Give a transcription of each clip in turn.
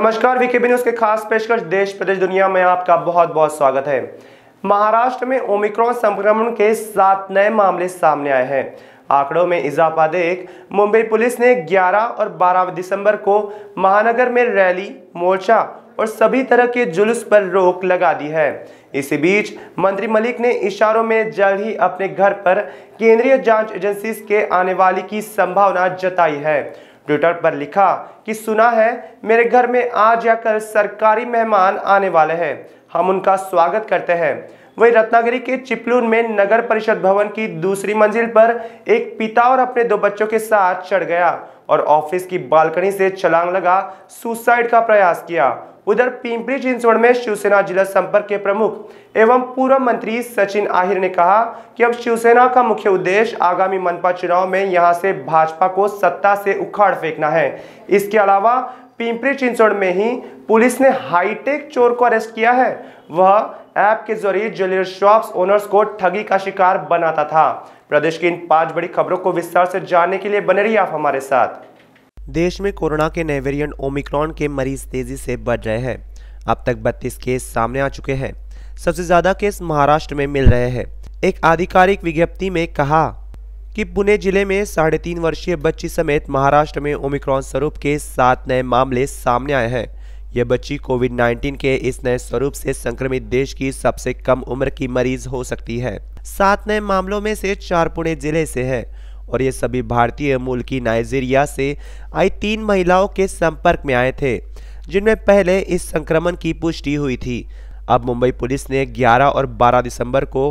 नमस्कार VK news के खास पेशकश देश प्रदेश दुनिया में आपका बहुत बहुत स्वागत है महाराष्ट्र में ओमिक्रॉन संक्रमण के सात नए मामले सामने आए हैं आंकड़ों में इजाफा देख मुंबई पुलिस ने 11 और 12 दिसंबर को महानगर में रैली मोर्चा और सभी तरह के जुलूस पर रोक लगा दी है इसी बीच मंत्री मलिक ने इशारों में जल्द ही अपने घर पर केंद्रीय जांच एजेंसी के आने वाली की संभावना जताई है ट्विटर पर लिखा कि सुना है मेरे घर में आज या कल सरकारी मेहमान आने वाले हैं हम उनका स्वागत करते हैं वही रत्नागिरी के चिपलून में नगर परिषद भवन की दूसरी मंजिल पर एक पिता और अपने दो बच्चों के साथ चढ़ गया और ऑफिस की बालकनी से छलांग लगा सुसाइड का प्रयास किया उधर पिंपरी चिंसवण में शिवसेना जिला संपर्क के प्रमुख एवं पूर्व मंत्री सचिन आहिर ने कहा कि अब शिवसेना का मुख्य उद्देश्य आगामी मनपा चुनाव में यहां से भाजपा को सत्ता से उखाड़ फेंकना है इसके अलावा पिंपरी चिंसवण में ही पुलिस ने हाईटेक चोर को अरेस्ट किया है वह ऐप के जरिए ज्वेलर शॉप्स ओनर्स को ठगी का शिकार बनाता था प्रदेश की इन पांच बड़ी खबरों को विस्तार से जानने के लिए बने रही आप हमारे साथ देश में कोरोना के नए वेरिएंट ओमिक्रॉन के मरीज तेजी से बढ़ रहे हैं अब तक 32 केस सामने आ चुके हैं सबसे ज्यादा केस महाराष्ट्र में मिल रहे हैं एक आधिकारिक विज्ञप्ति में कहा कि पुणे जिले में साढ़े तीन वर्षीय बच्ची समेत महाराष्ट्र में ओमिक्रॉन स्वरूप के सात नए मामले सामने आए हैं यह बच्ची कोविड 19 के इस नए स्वरूप से संक्रमित देश की सबसे कम उम्र की मरीज हो सकती है सात नए मामलों में से चार पुणे जिले से है और ये सभी भारतीय मूल की नाइजीरिया से आई तीन महिलाओं के संपर्क में आए थे जिनमें पहले इस संक्रमण की पुष्टि हुई थी अब मुंबई पुलिस ने 11 और 12 दिसंबर को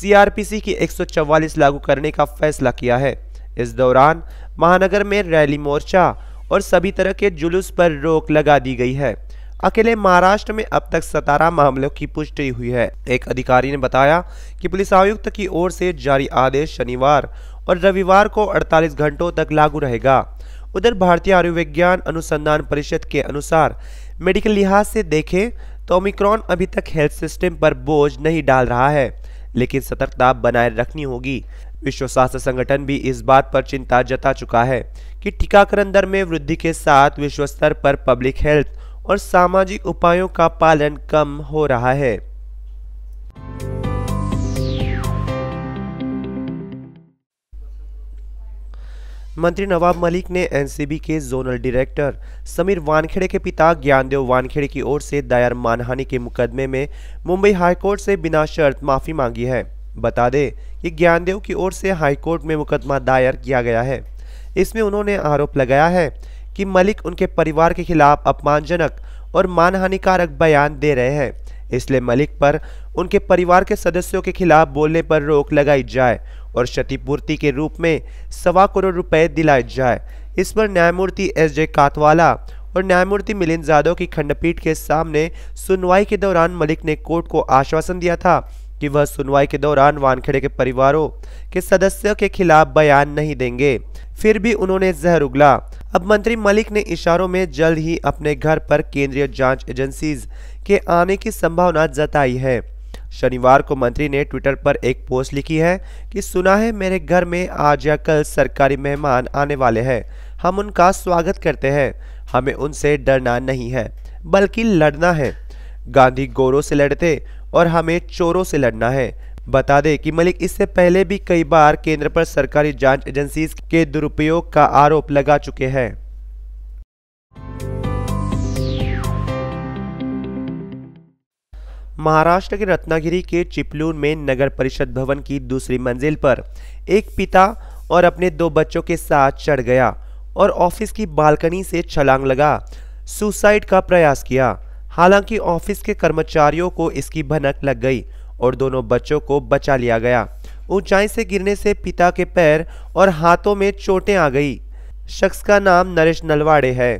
सीआरपीसी की 144 लागू करने का फैसला किया है इस दौरान महानगर में रैली मोर्चा और सभी तरह के जुलूस पर रोक लगा दी गई है अकेले महाराष्ट्र में अब तक सतारह मामलों की पुष्टि हुई है एक अधिकारी ने बताया कि पुलिस आयुक्त की ओर से जारी आदेश शनिवार और रविवार को 48 घंटों तक लागू रहेगा उधर भारतीय आयुर्विज्ञान अनुसंधान परिषद के अनुसार मेडिकल लिहाज से देखें तो ओमिक्रॉन अभी तक हेल्थ सिस्टम पर बोझ नहीं डाल रहा है लेकिन सतर्कता बनाए रखनी होगी विश्व स्वास्थ्य संगठन भी इस बात पर चिंता जता चुका है कि टीकाकरण दर में वृद्धि के साथ विश्व स्तर पर पब्लिक हेल्थ और सामाजिक उपायों का पालन कम हो रहा है मंत्री नवाब मलिक ने एनसीबी के जोनल डायरेक्टर समीर वानखेड़े के पिता ज्ञानदेव वानखेड़े की ओर से दायर मानहानि के मुकदमे में मुंबई हाईकोर्ट से बिना शर्त माफी मांगी है बता दें कि ज्ञानदेव की ओर से हाईकोर्ट में मुकदमा दायर किया गया है इसमें उन्होंने आरोप लगाया है कि मलिक उनके परिवार के खिलाफ अपमानजनक और मानहानिकारक बयान दे रहे हैं इसलिए मलिक पर उनके परिवार के सदस्यों के खिलाफ बोलने पर रोक लगाई जाए और क्षतिपूर्ति के रूप में सवा करोड़ रुपए दिलाए जाए इस पर न्यायमूर्ति एस जे कातवाला और न्यायमूर्ति मिलिंद जादव की खंडपीठ के सामने सुनवाई के दौरान मलिक ने कोर्ट को आश्वासन दिया था कि वह सुनवाई के दौरान वानखेड़े के परिवारों के सदस्यों के खिलाफ बयान नहीं देंगे फिर भी उन्होंने जहर उगला अब मंत्री मलिक ने इशारों में जल्द ही अपने घर पर केंद्रीय जांच एजेंसीज के आने की संभावना जताई है शनिवार को मंत्री ने ट्विटर पर एक पोस्ट लिखी है कि सुना है मेरे घर में आज या कल सरकारी मेहमान आने वाले हैं हम उनका स्वागत करते हैं हमें उनसे डरना नहीं है बल्कि लड़ना है गांधी गोरों से लड़ते और हमें चोरों से लड़ना है बता दें कि मलिक इससे पहले भी कई बार केंद्र पर सरकारी जांच एजेंसी के दुरुपयोग का आरोप लगा चुके हैं महाराष्ट्र के रत्नागिरी के चिपलून में नगर परिषद भवन की दूसरी मंजिल पर एक पिता और अपने दो बच्चों के साथ चढ़ गया और ऑफिस की बालकनी से छलांग लगा सुसाइड का प्रयास किया हालांकि ऑफिस के कर्मचारियों को इसकी भनक लग गई और दोनों बच्चों को बचा लिया गया ऊंचाई से गिरने से पिता के पैर और हाथों में चोटें आ गई शख्स का नाम नरेश नलवाड़े है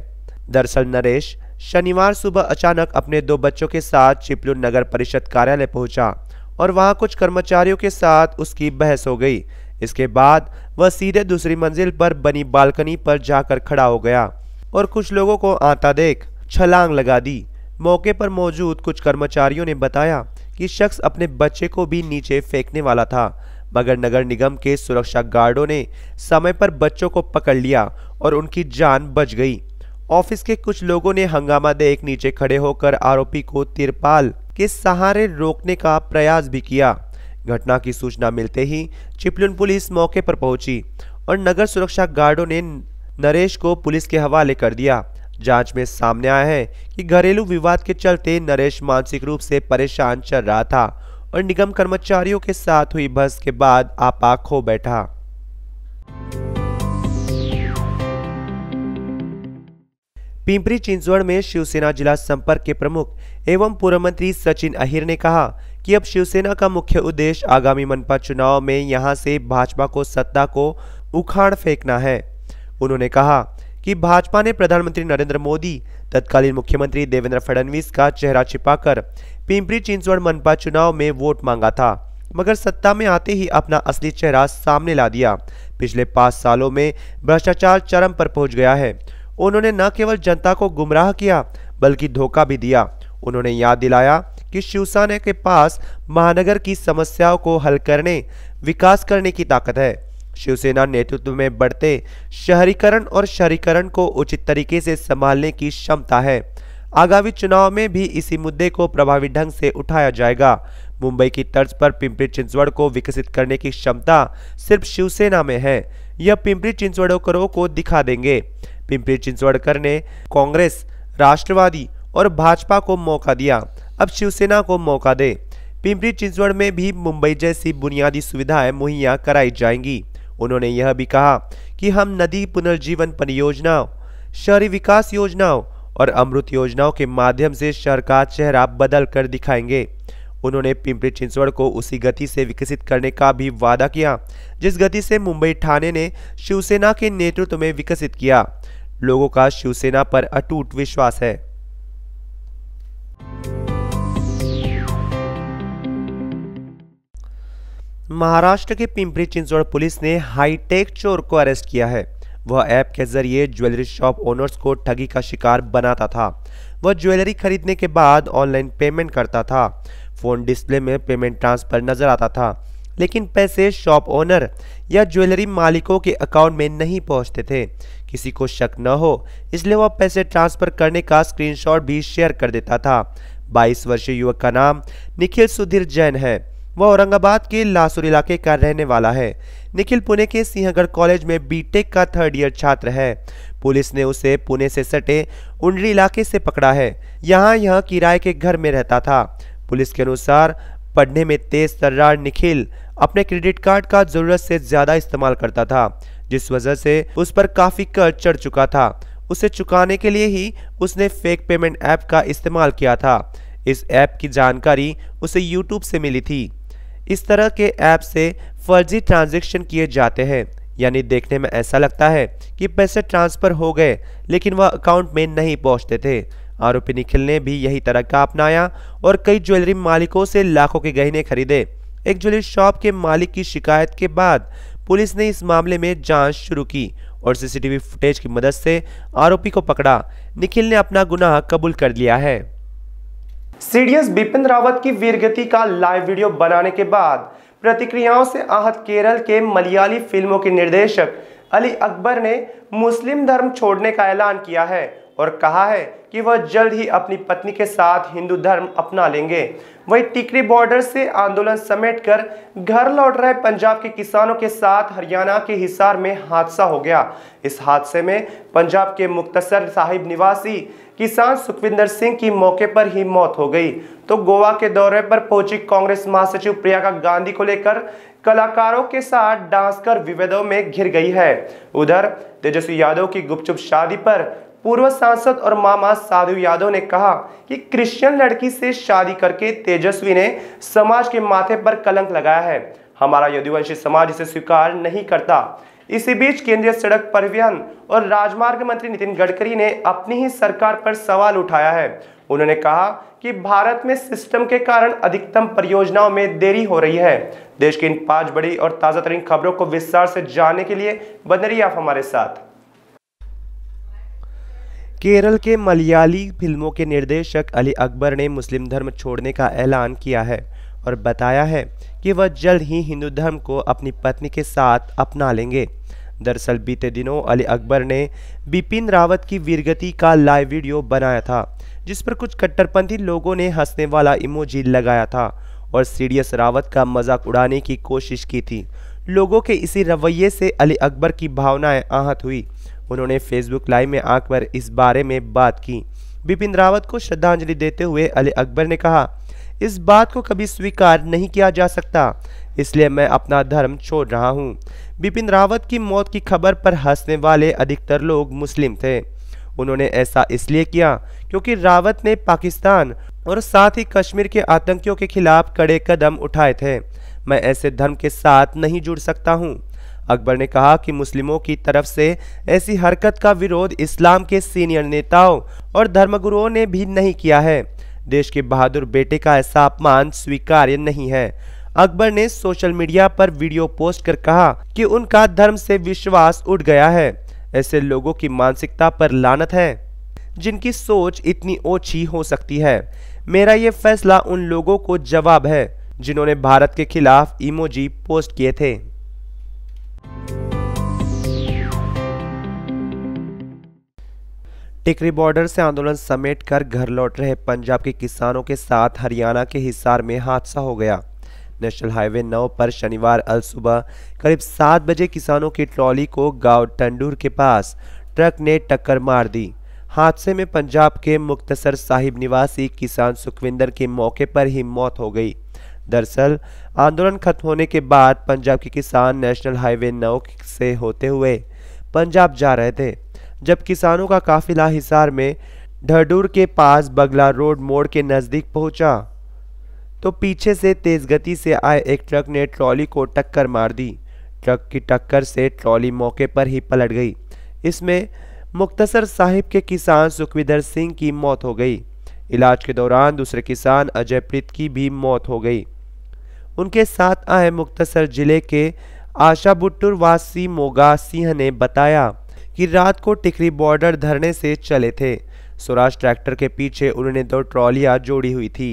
दरअसल नरेश शनिवार सुबह अचानक अपने दो बच्चों के साथ चिपलून नगर परिषद कार्यालय पहुंचा और वहां कुछ कर्मचारियों के साथ उसकी बहस हो गई इसके बाद वह सीधे दूसरी मंजिल पर बनी बालकनी पर जाकर खड़ा हो गया और कुछ लोगों को आता देख छलांग लगा दी मौके पर मौजूद कुछ कर्मचारियों ने बताया कि शख्स अपने बच्चे को भी नीचे फेंकने वाला था मगर नगर निगम के सुरक्षा गार्डों ने समय पर बच्चों को पकड़ लिया और उनकी जान बच गई ऑफिस के कुछ लोगों ने हंगामा देख नीचे खड़े होकर आरोपी को तिरपाल के सहारे रोकने का प्रयास भी किया घटना की सूचना मिलते ही चिपलुन पुलिस मौके पर पहुंची और नगर सुरक्षा गार्डो ने नरेश को पुलिस के हवाले कर दिया जांच में सामने आया है कि घरेलू विवाद के चलते नरेश मानसिक रूप से परेशान चल रहा था और निगम कर्मचारियों के साथ हुई बहस के बाद आपा खो बैठा पिंपरी चिंचवड़ में शिवसेना जिला संपर्क के प्रमुख एवं पूर्व मंत्री सचिन अहिर ने कहा कि अब शिवसेना का मुख्य उद्देश्य आगामी मनपा चुनाव में यहां से भाजपा को सत्ता को उखाड़ फेंकना है उन्होंने कहा कि भाजपा ने प्रधानमंत्री नरेंद्र मोदी तत्कालीन मुख्यमंत्री देवेंद्र फडणवीस का चेहरा छिपाकर पिंपरी चिंचवड़ मनपा चुनाव में वोट मांगा था मगर सत्ता में आते ही अपना असली चेहरा सामने ला दिया पिछले पांच सालों में भ्रष्टाचार चरम पर पहुंच गया है उन्होंने न केवल जनता को गुमराह किया बल्कि धोखा भी दिया उन्होंने याद दिलाया कि शिवसेना के पास महानगर की समस्याओं को हल करने विकास करने की ताकत है शिवसेना नेतृत्व में बढ़ते शहरीकरण और शहरीकरण को उचित तरीके से संभालने की क्षमता है आगामी चुनाव में भी इसी मुद्दे को प्रभावी ढंग से उठाया जाएगा मुंबई की तर्ज पर पिंपरी चिंचवड़ को विकसित करने की क्षमता सिर्फ शिवसेना में है यह पिंपरी चिंसवड़ोकरों को दिखा देंगे पिंपरी चिंचवड़कर ने कांग्रेस राष्ट्रवादी और भाजपा को मौका दिया अब शिवसेना को मौका दे पिंपरी चिंचवड़ में भी मुंबई जैसी बुनियादी सुविधाएं मुहैया कराई जाएंगी उन्होंने यह भी कहा कि हम नदी पुनर्जीवन परियोजनाओं शहरी विकास योजनाओं और अमृत योजनाओं के माध्यम से शहर का चेहरा बदल कर दिखाएंगे उन्होंने पिंपरी चिंचवड़ को उसी गति से विकसित करने का भी वादा किया जिस गति से मुंबई ठाणे ने शिवसेना के नेतृत्व में विकसित किया लोगों का शिवसेना पर अटूट विश्वास है महाराष्ट्र के पिंपरी चिंचवड़ पुलिस ने हाईटेक चोर को अरेस्ट किया है वह ऐप के जरिए ज्वेलरी शॉप ओनर्स को ठगी का शिकार बनाता था वह ज्वेलरी खरीदने के बाद ऑनलाइन पेमेंट करता था फोन डिस्प्ले में पेमेंट ट्रांसफर नजर आता था लेकिन पैसे शॉप ओनर या ज्वेलरी मालिकों के अकाउंट में नहीं पहुंचते थे किसी को शक न हो इसलिए वह पैसे ट्रांसफर करने का स्क्रीनशॉट भी शेयर कर देता था 22 वर्षीय युवक का नाम निखिल सुधीर जैन है वह औरंगाबाद के लासुर इलाके का रहने वाला है निखिल पुणे के सिंहगढ़ कॉलेज में बीटेक का थर्ड ईयर छात्र है पुलिस ने उसे पुणे से सटे उंडरी इलाके से पकड़ा है यहाँ यह किराए के घर में रहता था पुलिस के अनुसार पढ़ने में तेज तर्रार निखिल अपने क्रेडिट कार्ड का जरूरत से ज़्यादा इस्तेमाल करता था जिस वजह से उस पर काफी कर्ज चढ़ चुका था उसे चुकाने के लिए ही उसने फेक पेमेंट ऐप का इस्तेमाल किया था इस ऐप की जानकारी उसे यूट्यूब से मिली थी इस तरह के ऐप से फर्जी ट्रांजेक्शन किए जाते हैं यानी देखने में ऐसा लगता है कि पैसे ट्रांसफ़र हो गए लेकिन वह अकाउंट में नहीं पहुंचते थे आरोपी निखिल ने भी यही तरह का अपनाया और कई ज्वेलरी मालिकों से लाखों के गहने खरीदे एक ज्वेलरी शॉप के मालिक की शिकायत के बाद पुलिस ने इस मामले में जांच शुरू की और सीसीटीवी फुटेज की मदद से आरोपी को पकड़ा निखिल ने अपना गुनाह कबूल कर लिया है सीडीएस बिपिन रावत की वीरगति का लाइव वीडियो बनाने के बाद प्रतिक्रियाओं से आहत केरल के मलयाली फिल्मों के निर्देशक अली अकबर ने मुस्लिम धर्म छोड़ने का ऐलान किया है और कहा है कि वह जल्द ही अपनी पत्नी के साथ हिंदू धर्म अपना लेंगे वहीं टिकरी बॉर्डर से आंदोलन समेटकर घर लौट रहे पंजाब के किसानों के साथ हरियाणा के हिसार में हादसा हो गया इस हादसे में पंजाब के मुख्तसर साहिब निवासी किसान सुखविंदर सिंह की मौके पर ही मौत हो गई तो गोवा के दौरे पर पहुंची कांग्रेस महासचिव प्रियंका गांधी को लेकर कलाकारों के साथ डांस कर विवादों में घिर गई है उधर तेजस्वी यादव की गुपचुप शादी पर पूर्व सांसद और मामा साधु यादव ने कहा कि क्रिश्चियन लड़की से शादी करके तेजस्वी ने समाज के माथे पर कलंक लगाया है हमारा यदुवंशी समाज इसे स्वीकार नहीं करता इसी बीच केंद्रीय सड़क परिवहन और राजमार्ग मंत्री नितिन गडकरी ने अपनी ही सरकार पर सवाल उठाया है उन्होंने कहा कि भारत में सिस्टम के कारण अधिकतम परियोजनाओं में देरी हो रही है देश की इन पांच बड़ी और ताज़ा तरीन खबरों को विस्तार से जानने के लिए बने रही आप हमारे साथ केरल के मलयाली फिल्मों के निर्देशक अली अकबर ने मुस्लिम धर्म छोड़ने का ऐलान किया है और बताया है कि वह जल्द ही हिंदू धर्म को अपनी पत्नी के साथ अपना लेंगे दरअसल बीते दिनों अली अकबर ने बिपिन रावत की वीरगति का लाइव वीडियो बनाया था जिस पर कुछ कट्टरपंथी लोगों ने हंसने वाला इमोजी लगाया था और सीरियस रावत का मजाक उड़ाने की कोशिश की थी लोगों के इसी रवैये से अली अकबर की भावनाएं आहत हुई उन्होंने फेसबुक लाइव में आकर इस बारे में बात की बिपिन रावत को श्रद्धांजलि देते हुए अली अकबर ने कहा इस बात को कभी स्वीकार नहीं किया जा सकता इसलिए मैं अपना धर्म छोड़ रहा हूँ बिपिन रावत की मौत की खबर पर हंसने वाले अधिकतर लोग मुस्लिम थे उन्होंने ऐसा इसलिए किया क्योंकि रावत ने पाकिस्तान और साथ ही कश्मीर के आतंकियों के खिलाफ कड़े कदम उठाए थे मैं ऐसे धर्म के साथ नहीं जुड़ सकता हूँ अकबर ने कहा कि मुस्लिमों की तरफ से ऐसी हरकत का विरोध इस्लाम के सीनियर नेताओं और धर्मगुरुओं ने भी नहीं किया है देश के बहादुर बेटे का ऐसा अपमान स्वीकार्य नहीं है अकबर ने सोशल मीडिया पर वीडियो पोस्ट कर कहा कि उनका धर्म से विश्वास उठ गया है ऐसे लोगों की मानसिकता पर लानत है जिनकी सोच इतनी ओछी हो सकती है मेरा ये फैसला उन लोगों को जवाब है जिन्होंने भारत के खिलाफ इमोजी पोस्ट किए थे टिकरी बॉर्डर से आंदोलन समेट कर घर लौट रहे पंजाब के किसानों के साथ हरियाणा के हिसार में हादसा हो गया नेशनल हाईवे 9 पर शनिवार अल सुबह करीब सात बजे किसानों की ट्रॉली को गांव टंडूर के पास ट्रक ने टक्कर मार दी हादसे में पंजाब के मुख्तसर साहिब निवासी किसान सुखविंदर की मौके पर ही मौत हो गई दरअसल आंदोलन खत्म होने के बाद पंजाब के किसान नेशनल हाईवे नौ से होते हुए पंजाब जा रहे थे जब किसानों का काफिला हिसार में ढडूर के पास बगला रोड मोड़ के नज़दीक पहुंचा तो पीछे से तेज़ गति से आए एक ट्रक ने ट्रॉली को टक्कर मार दी ट्रक की टक्कर से ट्रॉली मौके पर ही पलट गई इसमें मुख्तसर साहिब के किसान सुखविदर सिंह की मौत हो गई इलाज के दौरान दूसरे किसान अजयप्रीत की भी मौत हो गई उनके साथ आए मुख्तसर जिले के आशा बुट्टुर वासी मोगा सिंह ने बताया कि रात को टिकरी बॉर्डर धरने से चले थे स्वराज ट्रैक्टर के पीछे उन्होंने दो ट्रॉलियां जोड़ी हुई थी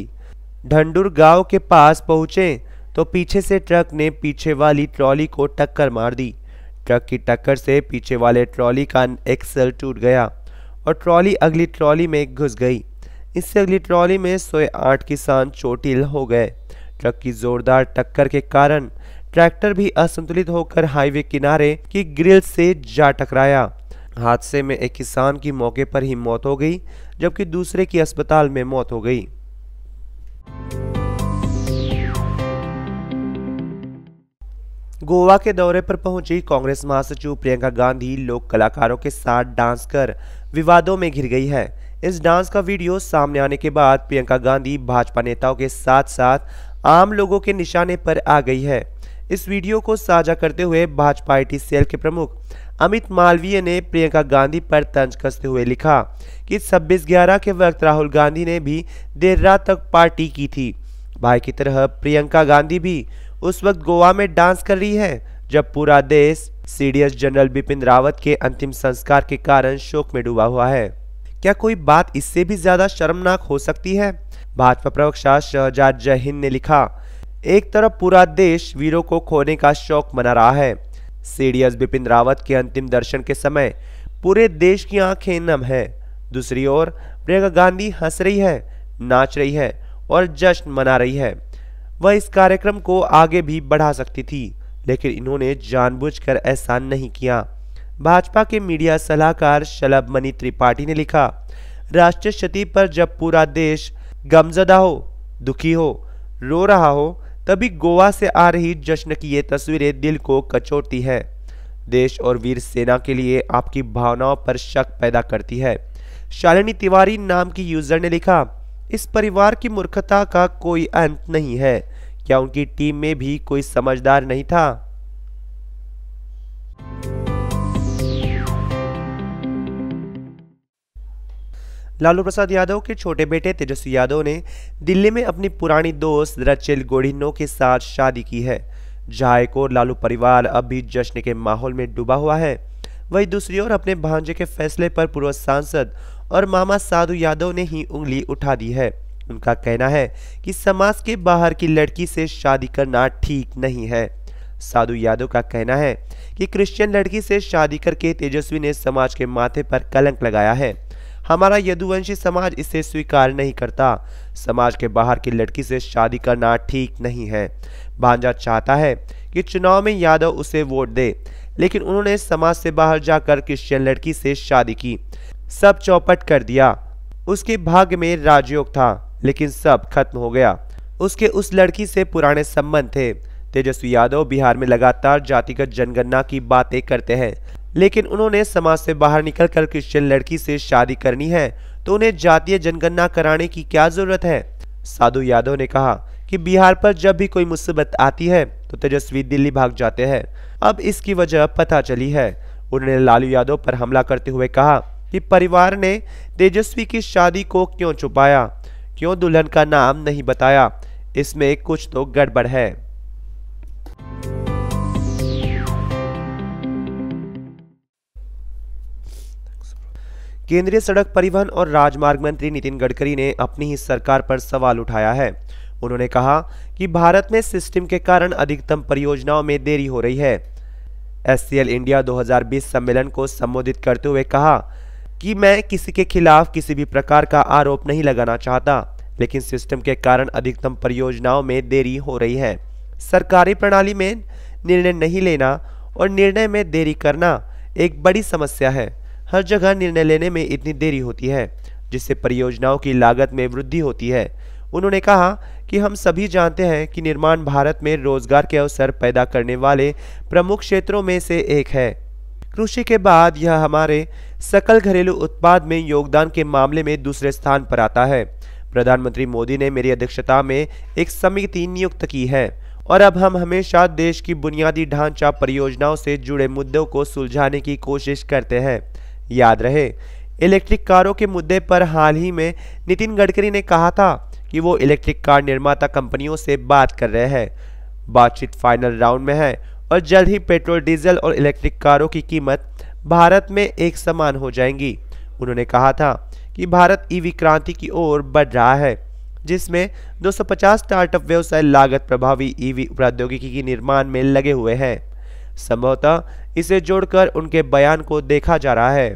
ढंडुर गांव के पास पहुंचे तो पीछे से ट्रक ने पीछे वाली ट्रॉली को टक्कर मार दी ट्रक की टक्कर से पीछे वाले ट्रॉली का एक्सल टूट गया और ट्रॉली अगली ट्रॉली में घुस गई इससे अगली ट्रॉली में सोए आठ किसान चोटिल हो गए ट्रक की जोरदार टक्कर के कारण ट्रैक्टर भी असंतुलित होकर हाईवे किनारे की ग्रिल से जा टकराया हादसे में एक किसान की मौके पर ही मौत हो गई जबकि दूसरे की अस्पताल में मौत हो गई गोवा के दौरे पर पहुंची कांग्रेस महासचिव प्रियंका गांधी लोक कलाकारों के साथ डांस कर विवादों में घिर गई है इस डांस का वीडियो सामने आने के बाद प्रियंका गांधी भाजपा नेताओं के साथ साथ आम लोगों के निशाने पर आ गई है इस वीडियो को साझा करते हुए भाजपा आई सेल के प्रमुख अमित मालवीय ने प्रियंका गांधी पर तंज कसते हुए लिखा कि छब्बीस ग्यारह के वक्त राहुल गांधी ने भी देर रात तक पार्टी की थी भाई की तरह प्रियंका गांधी भी उस वक्त गोवा में डांस कर रही है जब पूरा देश सीडीएस जनरल बिपिन रावत के अंतिम संस्कार के कारण शोक में डूबा हुआ है क्या कोई बात इससे भी ज्यादा शर्मनाक हो सकती है भाजपा प्रवक्ता शहजाद जहिंद ने लिखा एक तरफ पूरा देश वीरों को खोने का शौक मना रहा है सीडीएस बिपिन रावत के अंतिम दर्शन के समय पूरे देश की आंखें नम है दूसरी ओर प्रियंका गांधी हंस रही है नाच रही है और जश्न मना रही है वह इस कार्यक्रम को आगे भी बढ़ा सकती थी लेकिन इन्होंने जानबूझकर ऐसा नहीं किया भाजपा के मीडिया सलाहकार शलभ मणि त्रिपाठी ने लिखा राष्ट्रीय क्षति पर जब पूरा देश गमजदा हो दुखी हो रो रहा हो तभी गोवा से आ रही जश्न की ये तस्वीरें दिल को कचोटती है देश और वीर सेना के लिए आपकी भावनाओं पर शक पैदा करती है शालिनी तिवारी नाम की यूजर ने लिखा इस परिवार की मूर्खता का कोई अंत नहीं है क्या उनकी टीम में भी कोई समझदार नहीं था लालू प्रसाद यादव के छोटे बेटे तेजस्वी यादव ने दिल्ली में अपनी पुरानी दोस्त रचिल गोढ़िनो के साथ शादी की है जहाँ एक और लालू परिवार अब भी जश्न के माहौल में डूबा हुआ है वहीं दूसरी ओर अपने भांजे के फैसले पर पूर्व सांसद और मामा साधु यादव ने ही उंगली उठा दी है उनका कहना है कि समाज के बाहर की लड़की से शादी करना ठीक नहीं है साधु यादव का कहना है कि क्रिश्चियन लड़की से शादी करके तेजस्वी ने समाज के माथे पर कलंक लगाया है हमारा यदुवंशी समाज इसे स्वीकार नहीं करता समाज के बाहर की लड़की से शादी करना ठीक नहीं है भांजा चाहता है कि चुनाव में यादव उसे वोट दे लेकिन उन्होंने समाज से बाहर जाकर क्रिश्चियन लड़की से शादी की सब चौपट कर दिया उसके भाग्य में राजयोग था लेकिन सब खत्म हो गया उसके उस लड़की से पुराने संबंध थे तेजस्वी यादव बिहार में लगातार जातिगत जनगणना की बातें करते हैं लेकिन उन्होंने समाज से बाहर निकलकर क्रिश्चियन लड़की से शादी करनी है तो उन्हें जातीय जनगणना कराने की क्या जरूरत है साधु यादव ने कहा कि बिहार पर जब भी कोई मुसीबत आती है तो तेजस्वी दिल्ली भाग जाते हैं अब इसकी वजह पता चली है उन्होंने लालू यादव पर हमला करते हुए कहा कि परिवार ने तेजस्वी की शादी को क्यों छुपाया क्यों दुल्हन का नाम नहीं बताया इसमें कुछ तो गड़बड़ है केंद्रीय सड़क परिवहन और राजमार्ग मंत्री नितिन गडकरी ने अपनी ही सरकार पर सवाल उठाया है उन्होंने कहा कि भारत में सिस्टम के कारण अधिकतम परियोजनाओं में देरी हो रही है एस इंडिया 2020 सम्मेलन को संबोधित करते हुए कहा कि मैं किसी के खिलाफ किसी भी प्रकार का आरोप नहीं लगाना चाहता लेकिन सिस्टम के कारण अधिकतम परियोजनाओं में देरी हो रही है सरकारी प्रणाली में निर्णय नहीं लेना और निर्णय में देरी करना एक बड़ी समस्या है हर जगह निर्णय लेने में इतनी देरी होती है जिससे परियोजनाओं की लागत में वृद्धि होती है उन्होंने कहा कि हम सभी जानते हैं कि निर्माण भारत में रोजगार के अवसर पैदा करने वाले प्रमुख क्षेत्रों में से एक है कृषि के बाद यह हमारे सकल घरेलू उत्पाद में योगदान के मामले में दूसरे स्थान पर आता है प्रधानमंत्री मोदी ने मेरी अध्यक्षता में एक समिति नियुक्त की है और अब हम हमेशा देश की बुनियादी ढांचा परियोजनाओं से जुड़े मुद्दों को सुलझाने की कोशिश करते हैं याद रहे इलेक्ट्रिक कारों के मुद्दे पर हाल ही में नितिन गडकरी ने कहा था कि वो इलेक्ट्रिक कार निर्माता कंपनियों से बात कर रहे हैं बातचीत फाइनल राउंड में है और जल्द ही पेट्रोल डीजल और इलेक्ट्रिक कारों की कीमत भारत में एक समान हो जाएंगी उन्होंने कहा था कि भारत ईवी क्रांति की ओर बढ़ रहा है जिसमें 250 स्टार्टअप व्यवसाय लागत प्रभावी ईवी प्रौद्योगिकी के निर्माण में लगे हुए हैं संभवतः इसे जोड़कर उनके बयान को देखा जा रहा है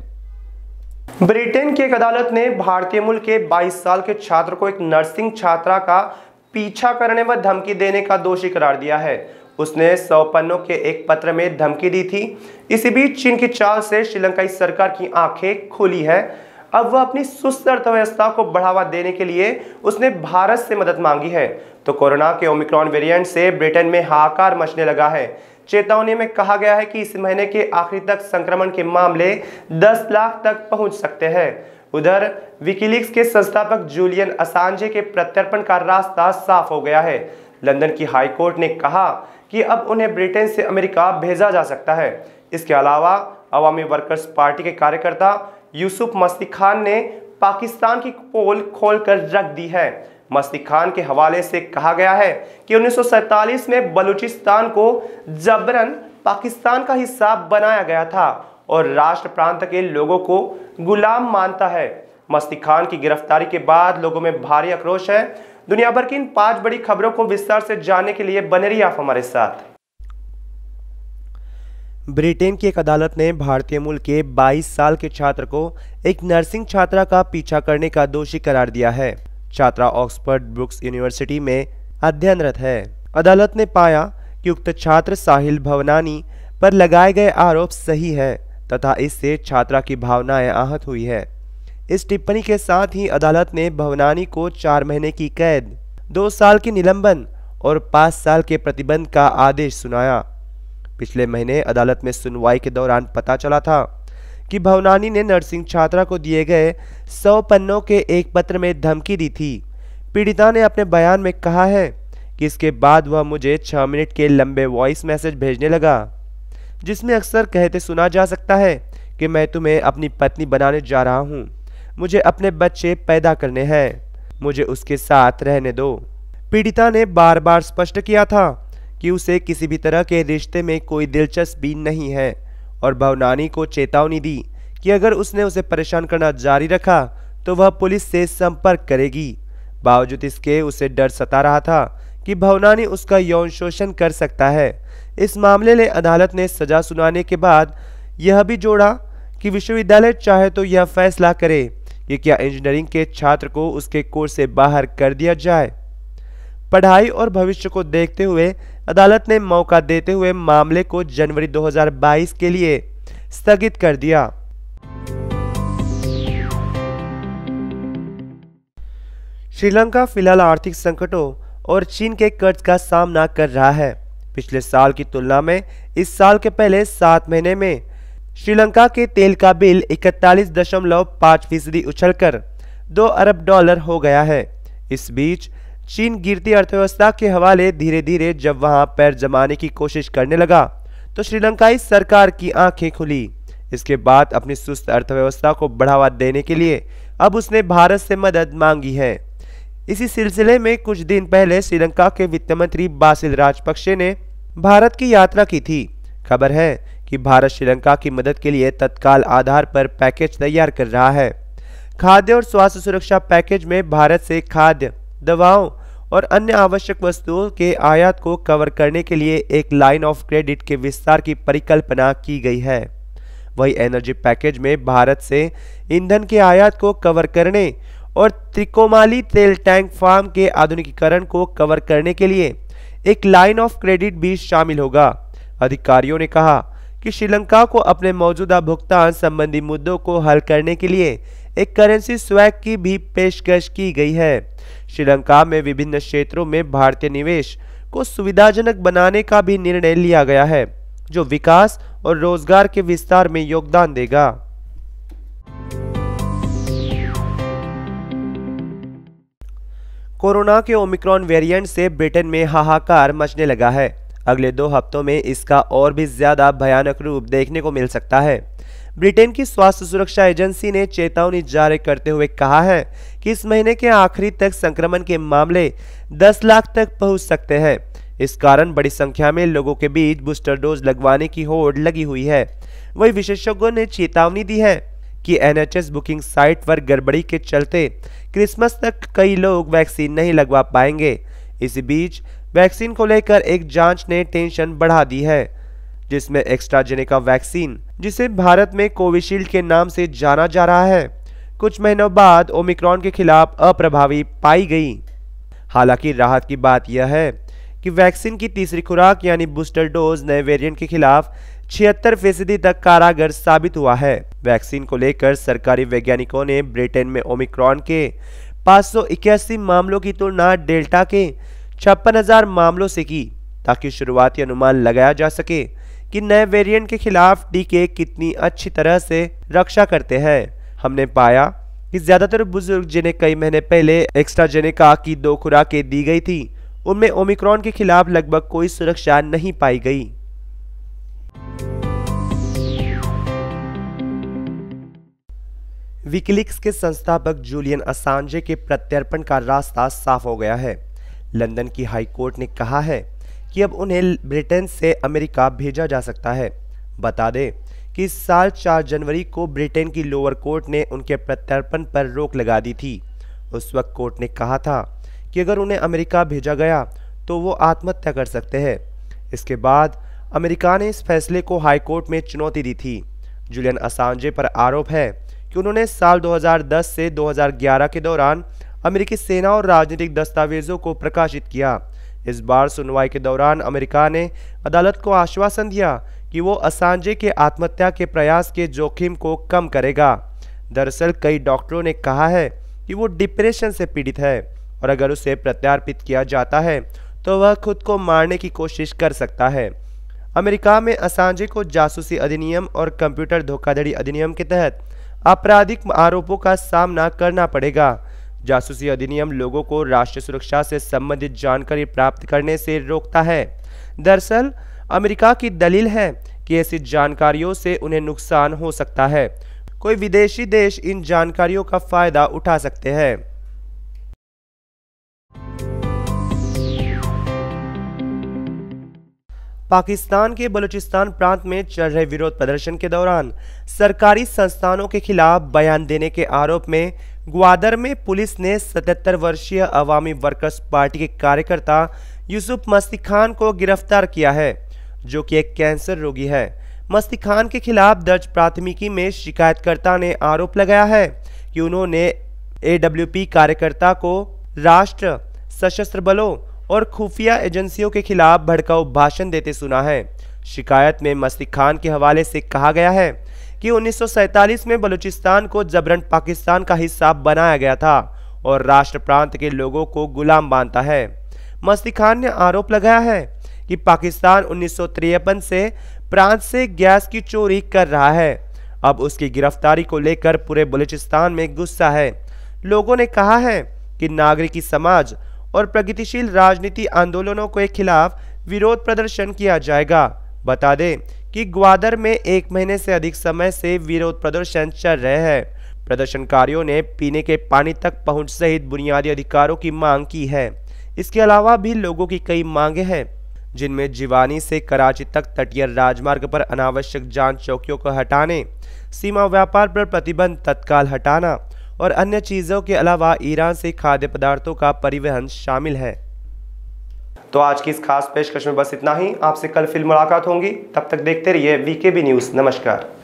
ब्रिटेन की एक अदालत ने भारतीय मूल के 22 साल के छात्र को एक नर्सिंग छात्रा का पीछा करने व धमकी देने का दोषी करार दिया है उसने सौ पन्नों के एक पत्र में धमकी दी थी इसी बीच चीन की चाल से श्रीलंकाई सरकार की आंखें खुली है अब वह अपनी सुस्त अर्थव्यवस्था को बढ़ावा देने के लिए उसने भारत से मदद मांगी है तो कोरोना के ओमिक्रॉन वेरिएंट से ब्रिटेन में हाहाकार मचने लगा है चेतावनी में कहा गया है कि इस महीने के आखिरी तक संक्रमण के मामले 10 लाख तक पहुंच सकते हैं उधर विकीलिक्स के संस्थापक जूलियन असांजे के प्रत्यर्पण का रास्ता साफ हो गया है लंदन की हाई कोर्ट ने कहा कि अब उन्हें ब्रिटेन से अमेरिका भेजा जा सकता है इसके अलावा अवामी वर्कर्स पार्टी के कार्यकर्ता यूसुफ मस्ती खान ने पाकिस्तान की पोल खोलकर रख दी है मस्ती खान के हवाले से कहा गया है कि उन्नीस में बलूचिस्तान को जबरन पाकिस्तान का हिस्सा बनाया गया था और राष्ट्र प्रांत के लोगों को गुलाम मानता है मस्ती खान की गिरफ्तारी के बाद लोगों में भारी आक्रोश है दुनिया भर की इन पांच बड़ी खबरों को विस्तार से जानने के लिए बने रही आप हमारे साथ ब्रिटेन की एक अदालत ने भारतीय मूल के 22 साल के छात्र को एक नर्सिंग छात्रा का पीछा करने का दोषी करार दिया है छात्रा ऑक्सफर्ड ब्रुक्स यूनिवर्सिटी में अध्ययनरत है अदालत ने पाया कि उक्त छात्र साहिल भवनानी पर लगाए गए आरोप सही है तथा इससे छात्रा की भावनाएं आहत हुई है इस टिप्पणी के साथ ही अदालत ने भवनानी को चार महीने की कैद दो साल के निलंबन और पाँच साल के प्रतिबंध का आदेश सुनाया पिछले महीने अदालत में सुनवाई के दौरान पता चला था कि भवनानी ने नर्सिंग छात्रा को दिए गए सौ पन्नों के एक पत्र में धमकी दी थी पीड़िता ने अपने बयान में कहा है कि इसके बाद वह मुझे छः मिनट के लंबे वॉइस मैसेज भेजने लगा जिसमें अक्सर कहते सुना जा सकता है कि मैं तुम्हें अपनी पत्नी बनाने जा रहा हूँ मुझे अपने बच्चे पैदा करने हैं मुझे उसके साथ रहने दो पीड़िता ने बार बार स्पष्ट किया था कि उसे किसी भी तरह के रिश्ते में कोई दिलचस्पी नहीं है और भवनानी को चेतावनी दी कि अगर उसने उसे परेशान करना जारी रखा तो वह पुलिस से संपर्क करेगी बावजूद इसके उसे डर सता रहा था कि भवनानी उसका यौन शोषण कर सकता है इस मामले में अदालत ने सजा सुनाने के बाद यह भी जोड़ा कि विश्वविद्यालय चाहे तो यह फैसला करे कि क्या इंजीनियरिंग के छात्र को उसके कोर्स से बाहर कर दिया जाए पढ़ाई और भविष्य को देखते हुए अदालत ने मौका देते हुए मामले को जनवरी 2022 के लिए स्थगित कर दिया श्रीलंका फिलहाल आर्थिक संकटों और चीन के कर्ज का सामना कर रहा है पिछले साल की तुलना में इस साल के पहले सात महीने में श्रीलंका के तेल का बिल इकतालीस फीसदी उछलकर दो अरब डॉलर हो गया है इस बीच चीन गिरती अर्थव्यवस्था के हवाले धीरे धीरे जब वहां पैर जमाने की कोशिश करने लगा तो श्रीलंकाई सरकार की आंखें खुली इसके बाद अपनी सुस्त अर्थव्यवस्था को बढ़ावा देने के लिए अब उसने भारत से मदद मांगी है इसी सिलसिले में कुछ दिन पहले श्रीलंका के वित्त मंत्री बासिल राजपक्षे ने भारत की यात्रा की थी खबर है कि भारत श्रीलंका की मदद के लिए तत्काल आधार पर पैकेज तैयार कर रहा है खाद्य और स्वास्थ्य सुरक्षा पैकेज में भारत से खाद्य दवाओं और अन्य आवश्यक वस्तुओं के आयात को कवर करने के लिए एक लाइन ऑफ क्रेडिट के विस्तार की परिकल्पना की गई है वही एनर्जी पैकेज में भारत से ईंधन के आयात को कवर करने और त्रिकोमाली तेल टैंक फार्म के आधुनिकीकरण को कवर करने के लिए एक लाइन ऑफ क्रेडिट भी शामिल होगा अधिकारियों ने कहा कि श्रीलंका को अपने मौजूदा भुगतान संबंधी मुद्दों को हल करने के लिए एक करेंसी स्वैग की भी पेशकश की गई है श्रीलंका में विभिन्न क्षेत्रों में भारतीय निवेश को सुविधाजनक बनाने का भी निर्णय लिया गया है जो विकास और रोजगार के विस्तार में योगदान देगा कोरोना के ओमिक्रॉन वेरिएंट से ब्रिटेन में हाहाकार मचने लगा है अगले दो हफ्तों में इसका और भी ज्यादा भयानक रूप देखने को मिल सकता है ब्रिटेन की स्वास्थ्य सुरक्षा एजेंसी ने चेतावनी जारी करते हुए कहा है कि इस महीने के आखिरी तक संक्रमण के मामले 10 लाख तक पहुंच सकते हैं इस कारण बड़ी संख्या में लोगों के बीच बूस्टर डोज लगवाने की होड़ लगी हुई है वही विशेषज्ञों ने चेतावनी दी है कि एनएचएस बुकिंग साइट पर गड़बड़ी के चलते क्रिसमस तक कई लोग वैक्सीन नहीं लगवा पाएंगे इसी बीच वैक्सीन को लेकर एक जांच ने टेंशन बढ़ा दी है जिसमें एक्स्ट्राजेनिका वैक्सीन जिसे भारत में कोविशील्ड के नाम से जाना जा रहा है कुछ महीनों बाद ओमिक्रॉन के खिलाफ अप्रभावी पाई गई हालांकि राहत की बात यह है कि वैक्सीन की तीसरी खुराक यानी बूस्टर डोज नए वेरिएंट के खिलाफ छिहत्तर फीसदी तक कारागर साबित हुआ है वैक्सीन को लेकर सरकारी वैज्ञानिकों ने ब्रिटेन में ओमिक्रॉन के पाँच मामलों की तुलना डेल्टा के छप्पन मामलों से की ताकि शुरुआती अनुमान लगाया जा सके कि नए वेरिएंट के खिलाफ टीके कितनी अच्छी तरह से रक्षा करते हैं हमने पाया कि ज़्यादातर बुजुर्ग जिन्हें कई महीने पहले एक्स्ट्राजेनेका की दो खुराकें दी गई थी उनमें ओमिक्रॉन के खिलाफ लगभग कोई सुरक्षा नहीं पाई गई विकिलिक्स के संस्थापक जूलियन असांजे के प्रत्यर्पण का रास्ता साफ हो गया है लंदन की हाई कोर्ट ने कहा है कि अब उन्हें ब्रिटेन से अमेरिका भेजा जा सकता है बता दें कि इस साल 4 जनवरी को ब्रिटेन की लोअर कोर्ट ने उनके प्रत्यर्पण पर रोक लगा दी थी उस वक्त कोर्ट ने कहा था कि अगर उन्हें अमेरिका भेजा गया तो वो आत्महत्या कर सकते हैं इसके बाद अमेरिका ने इस फैसले को हाई कोर्ट में चुनौती दी थी जुलियन असांजे पर आरोप है कि उन्होंने साल 2010 से 2011 के दौरान अमेरिकी सेना और राजनीतिक दस्तावेजों को प्रकाशित किया इस बार सुनवाई के दौरान अमेरिका ने अदालत को आश्वासन दिया कि वो असांजे के आत्महत्या के प्रयास के जोखिम को कम करेगा दरअसल कई डॉक्टरों ने कहा है कि वो डिप्रेशन से पीड़ित है और अगर उसे प्रत्यार्पित किया जाता है तो वह खुद को मारने की कोशिश कर सकता है अमेरिका में असांजे को जासूसी अधिनियम और कंप्यूटर धोखाधड़ी अधिनियम के तहत आपराधिक आरोपों का सामना करना पड़ेगा जासूसी अधिनियम लोगों को राष्ट्रीय सुरक्षा से संबंधित जानकारी प्राप्त करने से रोकता है दरअसल अमेरिका की दलील है कि ऐसी जानकारियों से उन्हें नुकसान हो सकता है कोई विदेशी देश इन जानकारियों का फायदा उठा सकते हैं पाकिस्तान के बलूचिस्तान प्रांत में चल रहे विरोध प्रदर्शन के दौरान सरकारी संस्थानों के खिलाफ बयान देने के आरोप में ग्वादर में पुलिस ने 77 वर्षीय अवामी वर्कर्स पार्टी के कार्यकर्ता यूसुफ मस्ती खान को गिरफ्तार किया है जो कि एक कैंसर रोगी है मस्ती खान के खिलाफ दर्ज प्राथमिकी में शिकायतकर्ता ने आरोप लगाया है कि उन्होंने एडब्ल्यूपी कार्यकर्ता को राष्ट्र सशस्त्र बलों और खुफिया एजेंसियों के खिलाफ भड़काऊ भाषण देते सुना है शिकायत में मस्ती खान के हवाले से कहा गया है कि 1947 में बलूचिस्तान को जबरन पाकिस्तान का हिस्सा बनाया गया था और राष्ट्र प्रांत के लोगों को गुलाम बांधता है मस्ती खान ने आरोप लगाया है कि पाकिस्तान उन्नीस से प्रांत से गैस की चोरी कर रहा है अब उसकी गिरफ्तारी को लेकर पूरे बलूचिस्तान में गुस्सा है लोगों ने कहा है कि नागरिकी समाज और प्रगतिशील राजनीति आंदोलनों के खिलाफ विरोध प्रदर्शन किया जाएगा बता दें कि ग्वादर में एक महीने से अधिक समय से विरोध प्रदर्शन चल रहे हैं प्रदर्शनकारियों ने पीने के पानी तक पहुंच सहित बुनियादी अधिकारों की मांग की है इसके अलावा भी लोगों की कई मांगे हैं जिनमें जीवानी से कराची तक तटीय राजमार्ग पर अनावश्यक जान चौकियों को हटाने सीमा व्यापार पर प्रतिबंध तत्काल हटाना और अन्य चीज़ों के अलावा ईरान से खाद्य पदार्थों का परिवहन शामिल है तो आज की इस खास पेशकश में बस इतना ही आपसे कल फिल्म मुलाकात होंगी तब तक देखते रहिए वीके बी न्यूज़ नमस्कार